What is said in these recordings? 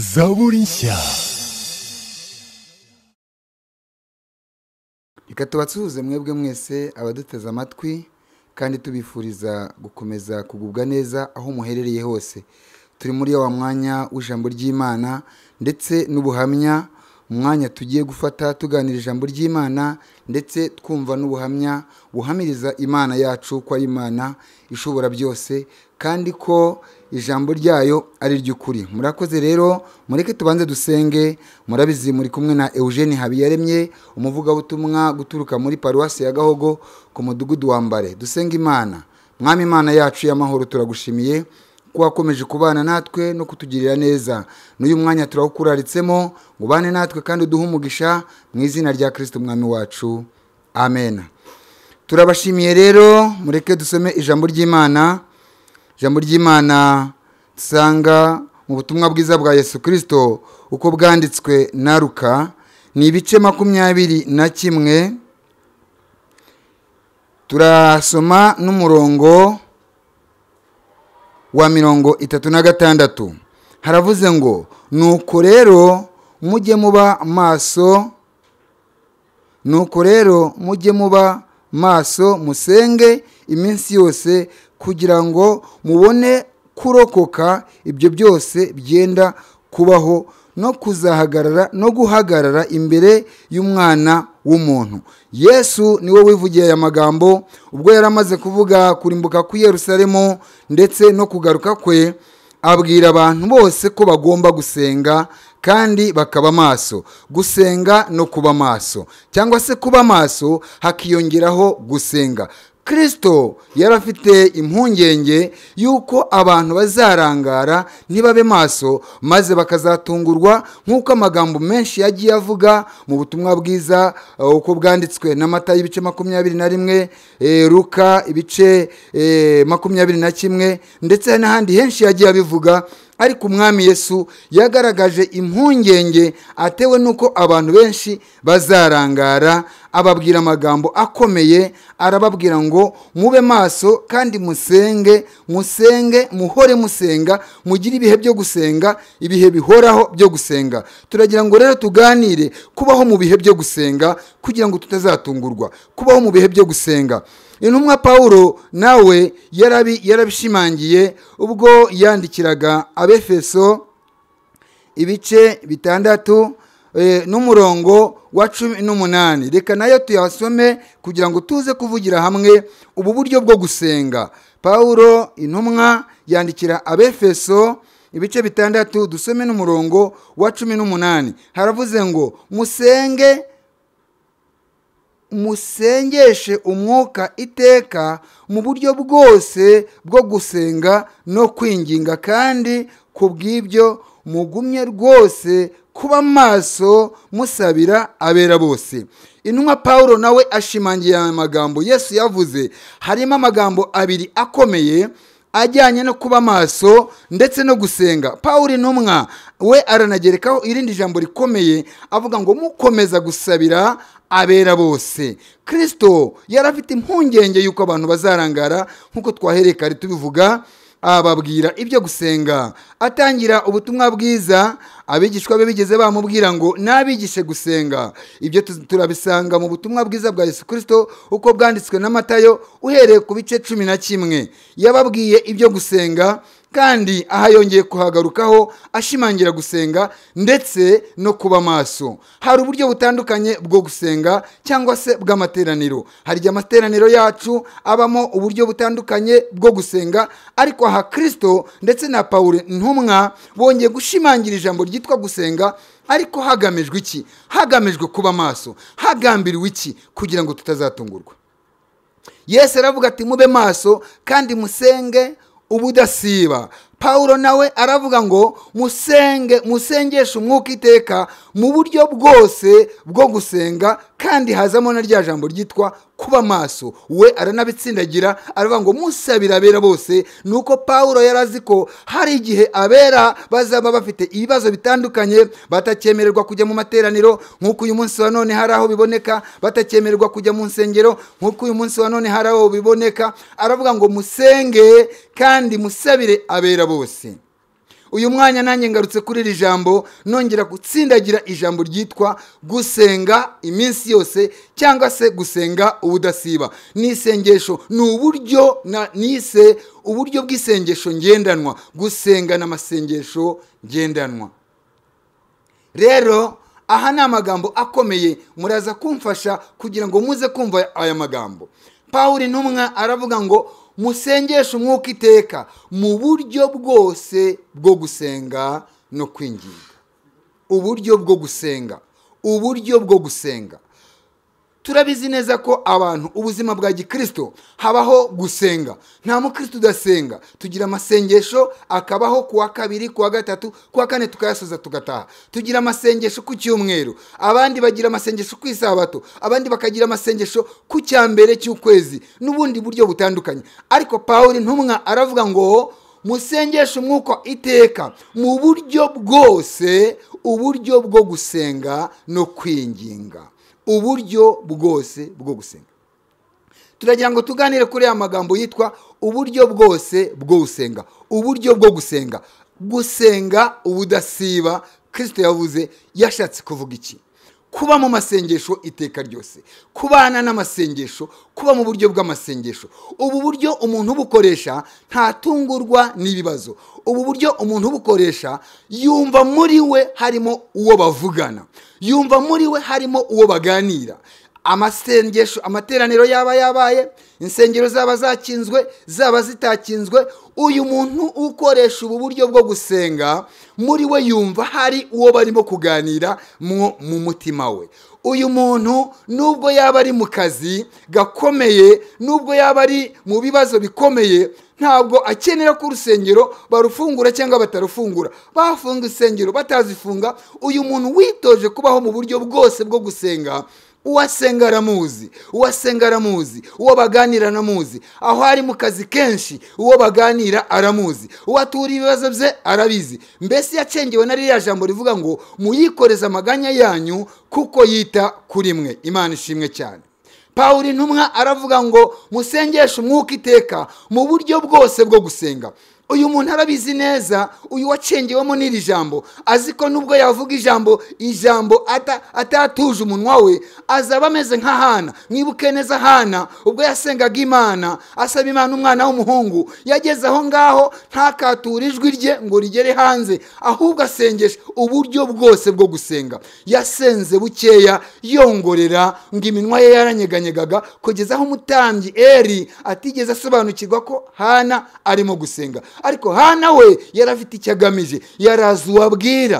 zaburinshya reka tubasuhuze mwebwe mwese abaduteze amatwi kandi tubifuriza gukomeza kugubwa neza aho muherereye hose turi muri wa mwanya w'ijambo ry'imana ndetse n'ubuhamya umwanya tugiye gufata tuganira ijambo ry'imana ndetse twumva n'ubuhamya buhamiriza imana yacu ko ari imana ishobora byose kandi ko ijambo ryayo ari ry'ukuri murakoze rero mureke tubanze dusenge murabizi muri kumwe na eugene habiyaremye umuvugabutumwa guturuka muri paruwasi ya gahogo ku mudugudu wa mbare dusenge imana mwami imana yacu y'amahoro turagushimiye ko wakomeje kubana natwe no kutugirira neza n'uyu mwanya turawukuraritsemo ngo ubane natwe kandi uduhe umugisha mu izina rya kirisite umwami wacu amen turabashimiye rero mureke dusome ijambo ry'imana ijambo ry'imana dusanga mu butumwa bwiza bwa yesu kirisito uko bwanditswe na ruka ni ibice makumyabiri na kimwe turasoma n'umurongo wa mirongo itatu na gatandatu haravuze ngo nuko rero mujye muba maso nuko rero mujye muba maso musenge iminsi yose kugira ngo mubone kurokoka ibyo byose byenda kubaho no kuzahagarara no guhagarara imbere y'umwana w'umuntu yesu niwe wivugiye aya magambo ubwo yari amaze kuvuga kurimbuka ku Yerusalemu ndetse no kugaruka kwe abwira abantu bose ko bagomba gusenga kandi bakaba maso gusenga no kuba maso cyangwa se kuba maso hakiyongeraho gusenga kirisito yari afite impungenge y'uko abantu bazarangara ntibabe maso maze bakazatungurwa nk'uko amagambo menshi yagiye avuga mu butumwa bwiza eh, uko bwanditswe n'amata y'ibice makumyabiri na rimwe ruka eh, ibice eh, makumyabiri na kimwe ndetse n'ahandi henshi yagiye abivuga ariko umwami Yesu yagaragaje impungenge atewe n'uko abantu benshi bazarangara ababwira amagambo akomeye arababwira ngo mube maso kandi musenge musenge muhore musenga mugire ibihe byo gusenga ibihe bihoraho byo gusenga turagira ngo rero tuganire kubaho mu bihe byo gusenga kugira ngo tutazatungurwa kubaho mu bihe byo gusenga intumwa paul nawe yarabishimangiye ubwo yandikiraga abefeso ibice bitandatu Eh, n'umurongo wa cumi n'umunani reka nayo tuyasome kugira ngo tuze kuvugira hamwe ubu buryo bwo gusenga paul intumwa yandikira abefeso ibice bitandatu dusome n'umurongo wa cumi n'umunani haravuze ngo musenge musengeshe umwuka iteka mu buryo bwose bwo gusenga no kwinginga kandi ku bw'ibyo mugumye rwose kuba maso musabira abera bose intumwa paul nawe ashimangiye aya magambo yesu yavuze harimo amagambo abiri akomeye ajyanye no kuba maso ndetse no gusenga paul intumwa we aranagerekaho irindi jambo rikomeye avuga ngo mukomeza gusabira abera bose kirisito yari afite impungenge y'uko abantu bazarangara nk'uko twaherekare tubivuga ababwira ibyo gusenga atangira ubutumwa bwiza abigishwa be bigeze bamubwira ngo nabigishe gusenga ibyo turabisanga mu butumwa bwiza bwa Yesu kirisito uko bwanditswe na uhereye ku bice cumi na kimwe yababwiye ibyo gusenga kandi aha yongeye kuhagarukaho ashimangira gusenga ndetse no kuba maso hari uburyo butandukanye bwo gusenga cyangwa se bw'amateraniro hari amateraniro yacu abamo uburyo butandukanye bwo gusenga ariko aha kirisito ndetse na paul ntumwa bongeye gushimangira ijambo ryitwa gusenga ariko hagamijwe iki hagamijwe kuba maso hagambiriwe iki kugira ngo tutazatungurwa yesu aravuga ati mube maso kandi musenge ubudasiba paul nawe aravuga ngo musenge musengeshe umwuka iteka mu buryo bwose bwo gusenga kandi hazamo na rya jambo ryitwa kuba maso we aranabitsindagira aravuga ngo musabira abera bose ni uko paul yari azi ko hari igihe abera bazaba bafite ibibazo bitandukanye batakyemererwa kujya mu materaniro nk'uko uyu munsi wa none hari aho biboneka batakyemererwa kujya mu nsengero nk'uko uyu munsi wa none hari aho biboneka aravuga ngo musenge kandi musabire abera bose uyu mwanya nanjye ngarutse kuri iri jambo nongera gutsindagira ijambo ryitwa gusenga iminsi yose cyangwa se gusenga ubudasiba ni isengesho ni uburyo nise uburyo bw'isengesho ngendanwa gusenga n'amasengesho ngendanwa rero aha ni amagambo akomeye muraza kumfasha kugira ngo muze kumva aya magambo paul intumwa aravuga ngo Musengesha umwuka iteka mu buryo bwose bwo gusenga no kwinginga uburyo bwo gusenga uburyo bwo gusenga turabizi neza ko abantu ubuzima bwa Gikristo habaho gusenga nta mukristo udasenga tugira amasengesho akabaho kuwa kabiri kuwa gatatu kuwa kane tukayasoza tugataha tugira amasengesho ku cyumweru abandi bagira amasengesho ku isabato abandi bakagira amasengesho ku cya mbere cy'ukwezi n'ubundi buryo butandukanye ariko paul ntumwa aravuga ngo musengeshe umwuka iteka mu buryo bwose uburyo bwo gusenga no kwinginga uburyo bwose bwo gusenga turagira ngo tuganire kuri aya magambo yitwa uburyo bwose bwo gusenga uburyo bwo gusenga gusenga ubudasiba kirisito yavuze yashatse kuvuga iki kuba mu masengesho iteka ryose kubana n'amasengesho kuba mu buryo bw'amasengesho ubu buryo umuntu ubukoresha ntatungurwa n'ibibazo ubu buryo umuntu ubukoresha yumva muri we harimo uwo bavugana yumva muri we harimo uwo baganira amasengesho amateraniro yaba yabaye insengero zaba zakinzwe zaba zitakinzwe uyu muntu ukoresha ubu buryo bwo gusenga muri we yumva hari uwo barimo kuganira mu mutima we uyu muntu nubwo yaba ari mu kazi gakomeye nubwo yaba ari mu bibazo bikomeye ntabwo akenera ko urusengero barufungura cyangwa batarufungura bafunga insengero batazifunga uyu muntu witoje kubaho mu buryo bwose bwo gusenga uwasenga aramuzi uwasenga aramuzi uwo baganira aramuzi aho ari mu kazi kenshi uwo baganira aramuzi uwo ibibazo bye arabizi mbese yacengewe na ririya jambo rivuga ngo muyikoreze amaganya yanyu kuko yita kuri mwe imana ishimwe cyane pawuri intumwa aravuga ngo musengeshe umwuka iteka mu buryo bwose bwo gusenga uyu muntu arabizi neza uyu wacengewemo n'iri jambo azi ko nubwo yavuga ijambo ijambo atatuje umunwa we azaba ameze nka hana mwibuke neza hana ubwo yasengaga imana asaba imana umwana w'umuhungu yageze aho ngaho ntakature ijwi rye ngo rigere hanze ahubwo asengesha uburyo bwose bwo gusenga yasenze bukeya yongorera ngo iminwa ye yaranyeganyegaga kugeza aho umutambyi eri atigeze asobanukirwa ko hana arimo gusenga ariko ha we yari afite icyo agamije yari azi uwabwira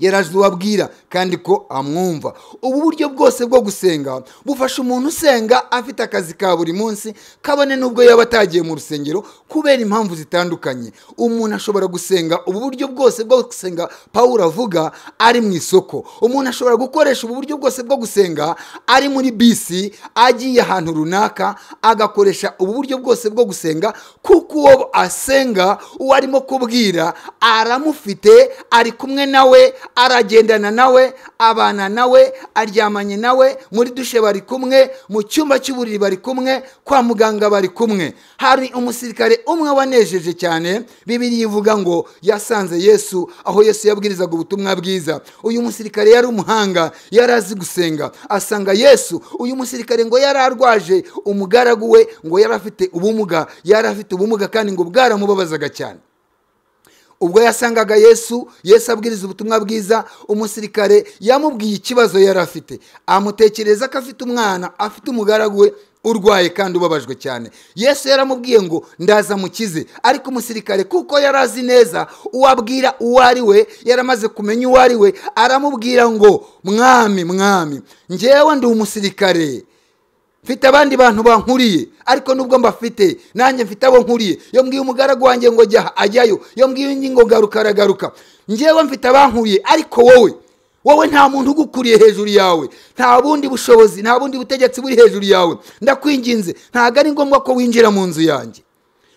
yaraje ubabwira kandi ko amwumva ubu buryo bwose bwo gusenga bufasha umuntu usenga afite akazi ka buri munsi kabone n'ubwo yaba atagiye mu rusengero kubera impamvu zitandukanye umuntu ashobora gusenga ubu buryo bwose bwo gusenga pawuro avuga ari mu isoko umuntu ashobora gukoresha ubu buryo bwose bwo gusenga ari muri bisi agiye ahantu runaka agakoresha ubu buryo bwose bwo gusenga kuko uwo asenga uwo arimo kubwira aramufite ari kumwe nawe aragendana nawe abana nawe aryamanye nawe muri dushe bari kumwe mu cyumba cy'uburiri bari kumwe kwa muganga bari kumwe hari umusirikare umwe wanejeje cyane bibiri ivuga ngo yasanze yesu aho yesu yabwirizaga ubutumwa bwiza uyu musirikare yari umuhanga yari azi gusenga asanga yesu uyu musirikare ngo yari arwaje umugaragu we ngo yari afite ubumuga yari afite ubumuga kandi ngo bwaramubabazaga cyane ubwo yasangaga yesu yesu abwiriza ubutumwa bwiza umusirikare yamubwiye ikibazo yari afite amutekereza ko afite umwana afite umugaragu we urwaye kandi ubabajwe cyane yesu yaramubwiye ngo ndaza mukize ariko umusirikare kuko yari azi neza uwabwira uwo ari we yaramaze kumenya uwo ari we aramubwira ngo mwami mwami ngewe ndi umusirikare mfite abandi bantu bankuriye ariko nubwo mbafite nanjye mfite abo nkuriye iyo mbwiye umugaragu wanjye ngo ajyayo iyo mbwiye undi ngo garuka aragaruka ngewe mfite abankuriye ariko wowe wowe nta muntu ugukuriye hejuru yawe nta bundi bushobozi nta bundi butegetsi buri hejuru yawe ndakwinginze ntabwo ari ngombwa ko winjira mu nzu yanjye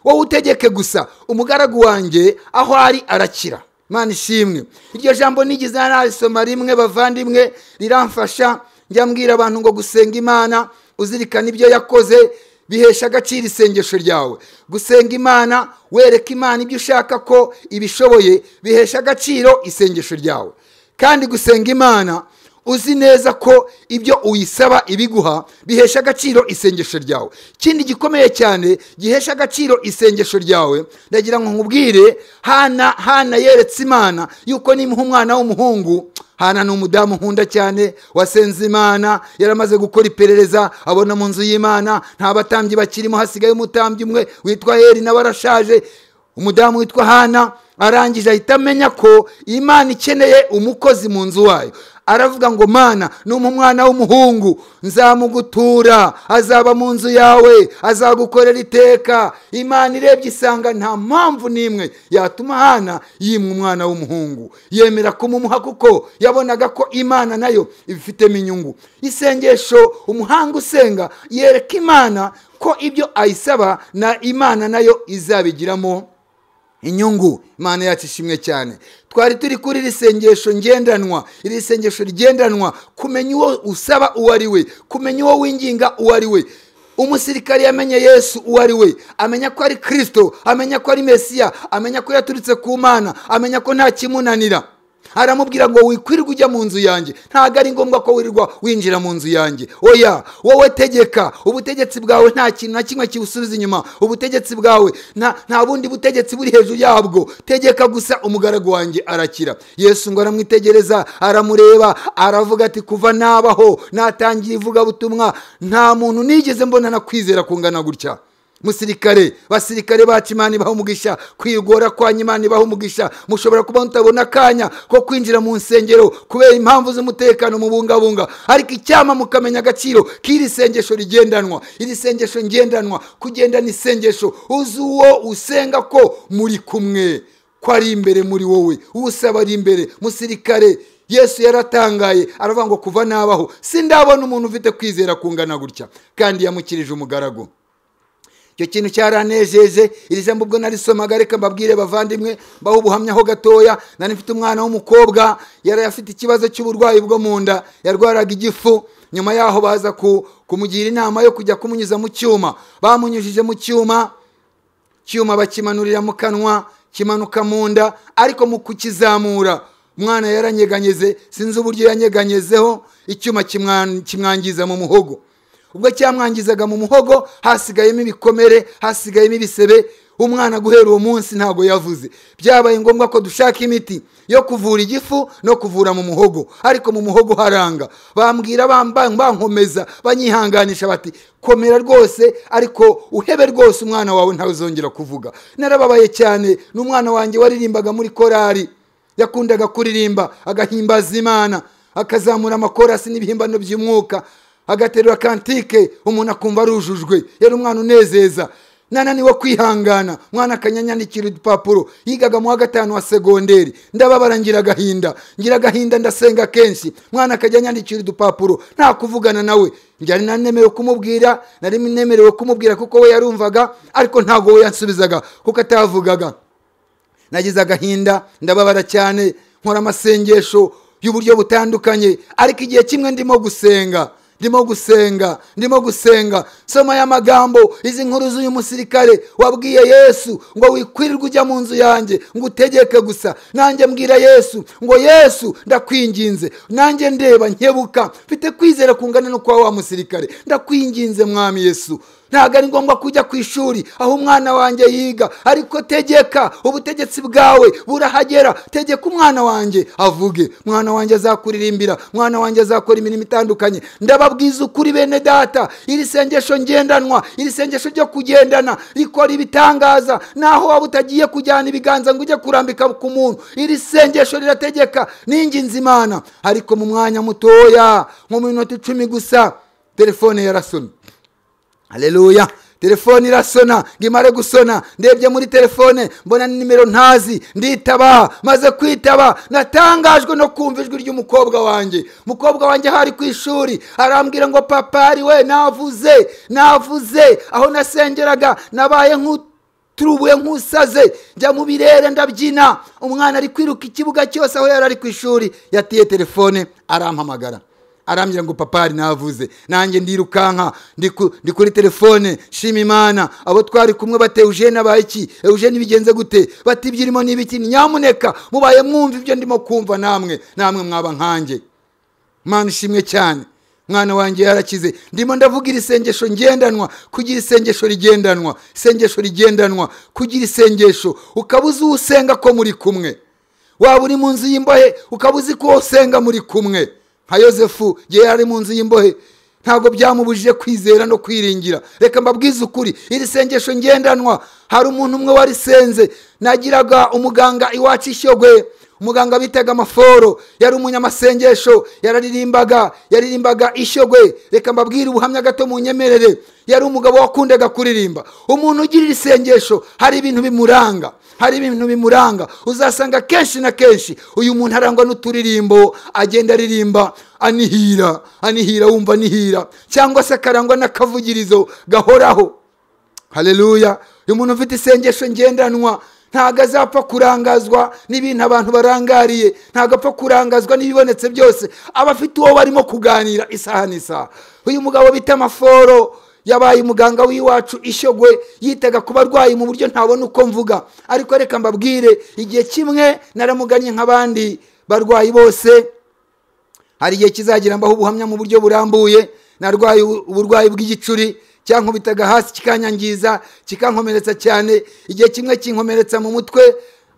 wowe utegeke gusa umugaragu wanjye aho ari arakira mwana ishimwe iryo jambo nigeze narisoma rimwe bavandimwe riramfasha njya mbwira abantu ngo gusenga imana uzirikana ibyo yakoze bihesha agaciro isengesho ryawe gusenga imana wereka imana ibyo ushaka ko ibishoboye bihesha agaciro isengesho ryawe kandi gusenga imana uzi neza ko ibyo uyisaba ibiguha bihesha agaciro isengesho ryawe ikindi gikomeye cyane gihesha agaciro isengesho ryawe ndagira ngo nkubwire hana hana yeretse imana yuko nimuha umwana w'umuhungu hana ni umudamu nkunda cyane wasenze imana yaramaze gukora iperereza abona mu nzu y'imana nta batambyi bakirimo hasigaye umutambyi umwe witwa heri nawe arashaje umudamu witwa hana arangije ahita amenya ko imana ikeneye umukozi mu nzu wayo aravuga ngo mana ni umwana w'umuhungu nzamugutura azaba mu nzu yawe azagukorera iteka imana irebye isanga nta mpamvu n'imwe yatuma hana yimwa umwana w'umuhungu yemera kumumuha kuko yabonaga ko imana nayo ibifitemo inyungu isengesho umuhanga usenga yereka imana ko ibyo ayisaba na imana nayo izabigiramo inyungu imana yacu ishimwe cyane twari turi kuri iri sengesho ngendanwa iri sengesho rigendanwa kumenya uwo usaba uwo ari we kumenya uwo winginga uwo ari we umusirikari yamenye yesu uwo ari we amenya ko ari kirisito amenya ko ari mesiya amenya ko yaturutse ku mana amenya ko nta kimunanira aramubwira ngo wikwirwa ujya mu nzu yanjye ntabwo ari ngombwa ko wirirwa winjira mu nzu yanjye oya wowe tegeka ubutegetsi bwawe nta kintu na kimwe kibusubiza inyuma ubutegetsi bwawe nta bundi butegetsi buri hejuru yabwo tegeka gusa umugaragu wanjye arakira yesu ngo aramwitegereza aramureba aravuga ati kuva nabaho natangira ivugabutumwa nta muntu nigeze mbona kwizera kungana gutya musirikare basirikare bacu imana ibaha umugisha kwigora kwa imana ibaha umugisha mushobora kuba mutabona akanya ko kwinjira mu nsengero kubera impamvu z'umutekano mubungabunga ariko icyama mukamenya agaciro k'iri sengesho rigendanwa iri sengesho ngendanwa kugendana isengesho uzi uwo usenga ko muri kumwe ko ari imbere muri wowe usaba ari imbere musirikare yesu yaratangaye aravuga ngo kuva nabaho sindabona umuntu ufite kwizera kungana gutya kandi yamukirije umugaragu icyo kintu cyaranezeze iri jambo ubwo narisomaga reka mbabwire bavandimwe mbaho ubuhamyaho gatoya nari mfite umwana w'umukobwa yari afite ikibazo cy'uburwayi bwo mu nda yarwaraga igifu nyuma yaho baza kumugira inama yo kujya kumunyuza mu cyuma bamunyujije mu cyuma cyuma bakimanurira mu kanwa kimanuka mu nda ariko mu kukizamura umwana yaranyeganyeze sinzi uburyo yanyeganyezeho icyuma kimwangiza mu muhogo ubwo cyamwangizaga mu muhogo hasigayemo ibikomere hasigayemo ibisebe umwana guhera uwo munsi ntabwo yavuze byabaye ngombwa ko dushaka imiti yo kuvura igifu no kuvura mu muhogo ariko mu muhogo haranga bambwira bankomeza banyihanganisha bati komera rwose ariko uhebe rwose umwana wawe ntawuzongera kuvuga narababaye cyane n'umwana wanjye waririmbaga muri korari yakundaga kuririmba agahimbaza imana akazamura amakorasi n'ibihimbano by'umwuka agaterura kantike umuntu akumva arujujwe yari umwana unezeza wo kwihangana mwana akanyanyandikira udupapuro yigaga mu wa gatanu wa segonderi ndababara ngira agahinda ngira agahinda ndasenga kenshi mwana akajya anyandikira udupapuro nta kuvugana nawe njyari nanemerewe kumubwira nari nemerewe kumubwira kuko we yarumvaga ariko ntabwo we yansubizaga kuko atavugaga nagize agahinda ndababara cyane nkora amasengesho y'uburyo butandukanye ariko igihe kimwe ndimo gusenga ndimo gusenga ndimo gusenga soma aya magambo izi nkuru z'uyu musirikare wabwiye yesu ngo wikwirirwe ujya mu nzu yanjye ngo utegeke gusa nanjye mbwira yesu ngo yesu ndakwinginze nanjye ndeba nkebuka mfite kwizera kungana no kwa wa musirikare ndakwinginze mwami yesu ntabwo ari ngombwa kujya ku ishuri aho umwana wanjye yiga ariko tegeka ubutegetsi bwawe burahagera tegeka umwana wanjye avuge mwana wanjye azakuririmbira mwana wanjye azakora imirimo itandukanye ndababwiza ukuri bene data iri sengesho ngendanwa iri sengesho ryo kugendana rikora ibitangaza naho waba utagiye kujyana ibiganza ngo ujye kurambika ku muntu iri sengesho rirategeka n'inginzi imana ariko mu mwanya mutoya nko mu minota icumi gusa telefone yarasomye hareruya telefone irasona ngo imare gusona ndebye muri telefone mbona nimero ntazi nditaba maze kwitaba natangajwe no kumva ijwi ry'umukobwa wanjye umukobwa wanjye ahari ku ishuri arambwira ngo papa ari we navuze navuze aho nasengeraga nabaye nk'utu nk'usaze njya mu birere ndabyina umwana ari kwiruka ikibuga cyose aho yari ari ku ishuri yatiye telefone arampamagara arambwira ngo papa hari navuze nanjye ndirukanka ndi kuri telefone shima imana abo twari kumwe bate eugene abaye iki eugene bigenze gute batibyirimo n'ibiki nyamuneka mubaye mwumva ibyo ndimo kumva namwe namwe mwaba nkanjye mwana ishimwe cyane mwana wanjye yarakize ndimo ndavuga iri ngendanwa kugira isengesho rigendanwa isengesho rigendanwa kugira isengesho ukaba uzi uwo usenga ko muri kumwe waba uri mu nzu y'imbahe ukaba uzi ko uwo usenga muri kumwe nka yosefu yari ari mu nzu y'imbohe ntabwo byamubujije kwizera no kwiringira reka mbabwize ukuri iri sengesho ngendanwa hari umuntu umwe warisenze nagiraga umuganga iwacu ishyogwe muganga bitega amaforo yari umunyamasengesho yararirimbaga yaririmbaga ishyogwe reka mbabwire ubuhamya gato mu nyemerere yari umugabo wakundaga kuririmba umuntu ugirira isengesho hari ibintu bimuranga hari ibintu bimuranga uzasanga kenshi na kenshi uyu muntu arangwa n'uturirimbo agenda aririmba anihira anihira wumva anihira cyangwa se akarangwa n'akavugirizo gahoraho hareruya uyu muntu ufite isengesho ngendanwa ntabwo azapfa kurangazwa n'ibintu abantu barangariye ntabwo apfa kurangazwa n'ibibonetse byose aba afite uwo barimo kuganira isaha n'isaha uyu mugabo bita amaforo yabaye umuganga w'iwacu ishogwe yitaga ku barwayi mu buryo ntabona uko mvuga ariko reka mbabwire igihe kimwe naramuganye nk'abandi barwayi bose hari igihe kizagira mbaho ubuhamya mu buryo burambuye narwaye uburwayi bw'igicuri cyankubitaga hasi kikanyangiza kikankomeretsa cyane igihe kimwe kinkomeretsa mu mutwe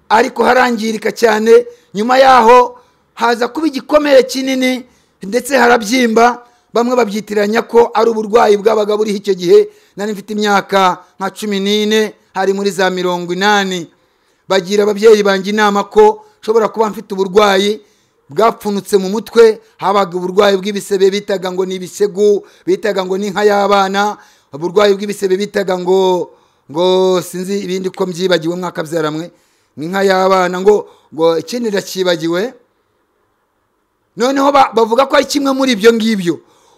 ariko harangirika cyane nyuma yaho haza kuba igikomere kinini ndetse harabyimba bamwe babyitiranya ko ari uburwayi bwabaga buriho icyo gihe nari mfite imyaka nka cumi n'ine hari muri za mirongo inani bagira ababyeyi banjye inama ko nshobora kuba mfite uburwayi bwapfunutse mu mutwe habaga uburwayi bw'ibisebe bitaga ngo ni ibisegu bitaga ngo ni inka y'abana uburwayi bw'ibisebe bitaga ngo ngo sinzi ibindi ko mbyibagiwe byaramwe nk'inka y'abana ngo ngo ikindi irakibagiwe noneho bavuga ko ari kimwe muri ibyo ngibyo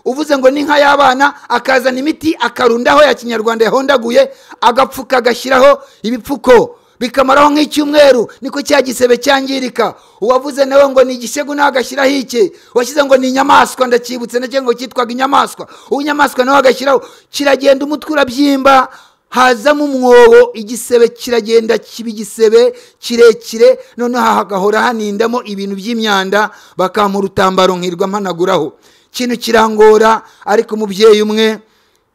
uvuze ngo n'inka y'abana akazana imiti akarundaho ya kinyarwanda yahondaguye agapfuka agashyiraho ibipfuko bikamaraho nk'icyumweru niko cya gisebe cyangirika uwavuze nawe ngo ni igisego ntagashyiraho iki washyize ngo ni inyamaswa ndacyibutse nacyo ngo cyitwaga inyamaswa uwo inyamaswa nawe agashyiraho kiragenda umutwe urabyimba hazamo umwobo igisebe kiragenda kiba igisebe kirekire noneho hagahora hanindamo ibintu by'imyanda bakampa urutambaro nkirirwa mpanaguraho ikintu kirangora ariko umubyeyi umwe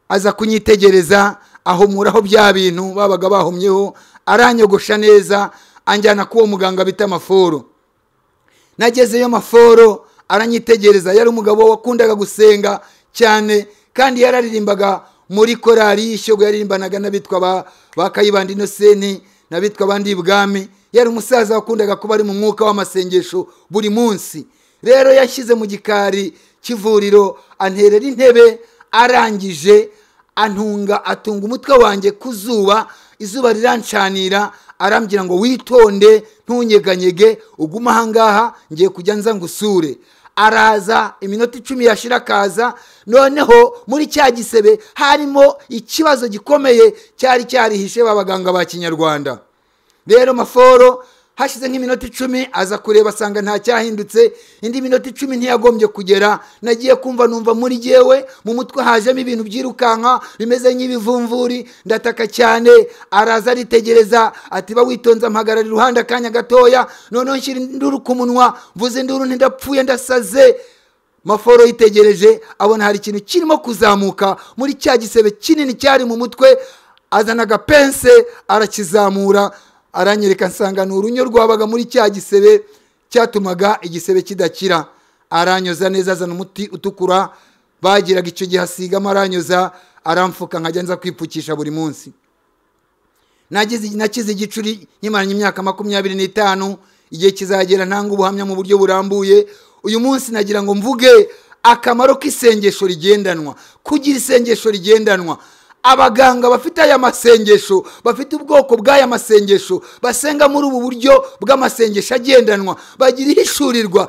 aza kunyitegereza ahumuraho bya bintu babaga bahumyeho aranyogosha neza anjyana k'uwo muganga bita amaforo nagezeyo amaforo aranyitegereza yari umugabo wakundaga gusenga cyane kandi yararirimbaga muri korari y'ishyogo yaririmbanaga n'abitwa ba kayibanda inoseni n'abitwa abandi ibwami yari umusaza wakundaga kuba ari mu mwuka w'amasengesho buri munsi rero yashyize mu gikari cy'ivuriro anterera intebe arangije antunga atunga umutwe wanjye ku zuba izuba rirancanira arambwira ngo witonde ntunyeganyege ugume ahangaha ngiye kujya nza ngusure araza iminota icumi yashira akaza noneho muri cya gisebe harimo ikibazo gikomeye cyari cyarihishe ba baganga ba kinyarwanda rero maforo hashize nk'iminota icumi aza kureba asanga ntacyahindutse indi minota icumi ntiyagombye kugera nagiye kumva numva muri jyewe mu mutwe hajemo ibintu byirukanka bimeze nk'ibivumvuri ndataka cyane araza aritegereza ati witonze ampagarara iruhande akanya gatoya noneho nshyira induru ku munwa mvuze induru ntidapfuye ndasaze maforo yitegereje abona hari ikintu kirimo kuzamuka muri cya gisebe kinini cyari mu mutwe azana agapense arakizamura aranyereka nsanga ni urunyo rwabaga muri cya gisebe cyatumaga igisebe kidakira aranyoza neza azana umuti utukura bagiraga icyo gihe asigamo aranyoza aramfuka nkajya nza kwipfukisha buri munsi nakize igicuri nkimaranye imyaka makumyabiri n'itanu igihe kizagera ntanga ubuhamya mu buryo burambuye uyu munsi nagira ngo mvuge akamaro k'isengesho rigendanwa kugira isengesho rigendanwa abaganga bafite aya masengesho bafite ubwoko bw'aya masengesho basenga muri ubu buryo bw'amasengesho agendanwa bagira ihishurirwa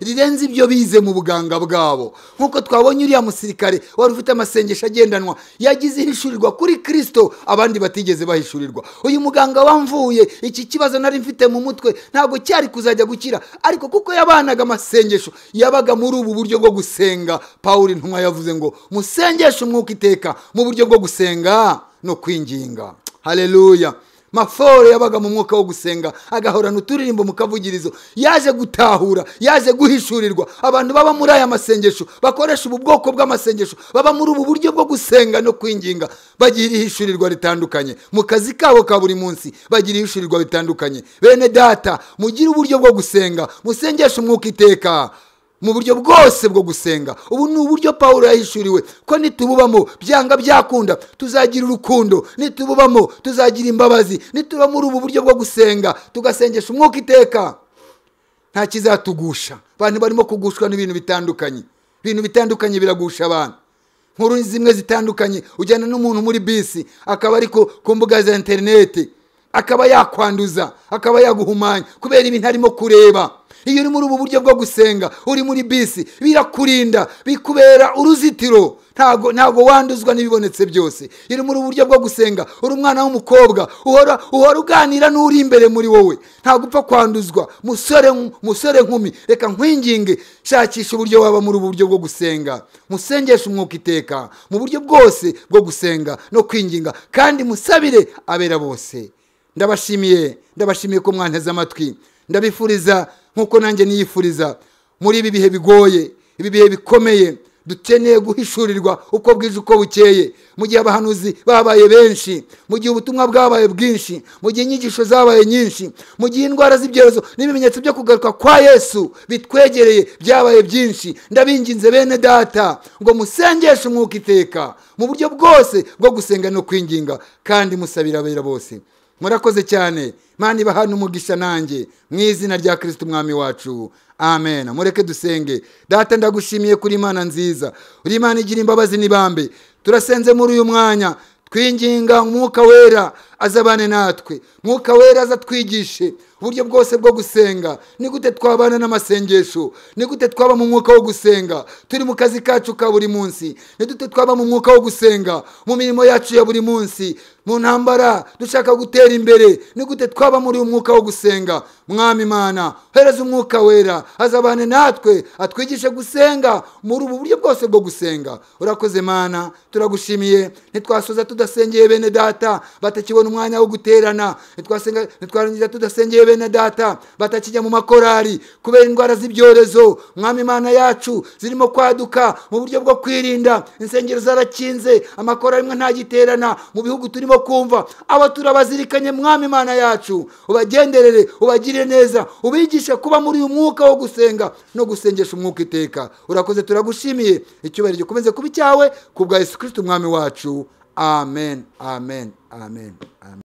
rirenze ibyo bize mu buganga bwabo nk'uko twabonye uriya musirikare wari ufite amasengesho agendanwa yagize ihishurirwa kuri kirisito abandi batigeze bahishurirwa uyu muganga wamvuye iki kibazo nari mfite mu mutwe ntabwo cyari kuzajya gukira ariko kuko yabanaga amasengesho yabaga muri ubu buryo bwo gusenga Paul ntumwa yavuze ngo musengeshe umwuka iteka mu buryo uburyo bwo gusenga no kwinginga hareruya maforo yabaga mu mwuka wo gusenga agahorana uturirimbo mu kavugirizo yaje gutahura yaje guhishurirwa abantu baba muri aya masengesho bakoresha ubu bwoko bw'amasengesho baba muri ubu buryo bwo gusenga no kwinginga bagira ihishurirwa ritandukanye mu kazi kabo ka buri munsi bagira ihishurirwa ritandukanye bene data mugire uburyo bwo gusenga musengeshe umwuka iteka mu buryo bwose bwo gusenga ubu ni uburyo paul yahishuriwe ko nitububamo byanga byakunda tuzagira urukundo nitububamo tuzagira imbabazi nituba muri ubu buryo bwo gusenga tugasengesha umwuka iteka nta kizatugusha abantu barimo kugushwa n'ibintu bitandukanye ibintu bitandukanye biragusha abantu nkuru zimwe zitandukanye ujyana n'umuntu muri bisi akaba ariko ku mbuga za interineti akaba yakwanduza akaba yaguhumanya kubera ibintu arimo kureba iyo uri muri ubu buryo bwo gusenga uri muri bisi birakurinda bikubera uruzitiro ntago ntago wanduzwa n'ibibonetse byose iri muri uburyo bwo gusenga uri umwana w'umukobwa uhora uhora uganira n'uri imbere muri wowe ntago upfa kwanduzwa musore musore nkumi reka nkwinginge shakisha uburyo waba muri ubu buryo bwo gusenga musengeshe umwuka iteka mu buryo bwose bwo gusenga no kwinginga kandi musabire abera bose ndabashimiye ndabashimiye ko mwanteze amatwi ndabifuriza nk'uko nanjye niyifuriza muri ibi bihe bigoye ibi bihe bikomeye dukeneye guhishurirwa uko bwije uko bukeye mu gihe abahanuzi babaye benshi mu gihe ubutumwa bwabaye bwinshi mu gihe inyigisho zabaye nyinshi mu gihe indwara z'ibyorezo n'ibimenyetso byo kugaruka kwa yesu bitwegereye byabaye byinshi ndabinginze bene data ngo musengeshe umwuka iteka mu buryo bwose bwo gusenga no kwinginga kandi musabira abera bose murakoze cyane mani bahana umugisha nanjye mu izina rya kirisiti umwami wacu amena, mureke dusenge data ndagushimiye kuri imana nziza uri imana igira imbabazi n'ibambe turasenze muri uyu mwanya twinginga umwuka wera azabane natwe mwuka wera azatwigishe uburyo bwose bwo gusenga ni gute twabana n'amasengesho ni gute twaba mu mwuka wo gusenga turi mu kazi kacu ka buri munsi ni gute twaba mu mwuka wo gusenga mu mirimo yacu ya buri munsi mu ntambara dushaka gutera imbere ni gute twaba muri umwuka wo gusenga mwami imana hereza umwuka wera azabane natwe atwigishe gusenga muri ubu buryo bwose bwo gusenga urakoze mana turagushimiye ntitwasoza tudasengeye bene data batakibona umwanya wo guterana ntitwarangiza tudasengeye bene data batakijya mu makorari kubera indwara z'ibyorezo mwami imana yacu zirimo kwaduka mu buryo bwo kwirinda insengero zarakinze amakorari amwe ntagiterana mu bihugu turimo kumva aba turabazirikanye mwami imana yacu ubagenderere ubagire neza ubigishe kuba muri uyu mwuka wo gusenga no gusengesha umwuka iteka urakoze turagushimiye icyubahiro gikomeze kuba icyawe ku bwa yesu kirisiti umwami wacu amen amen amen amen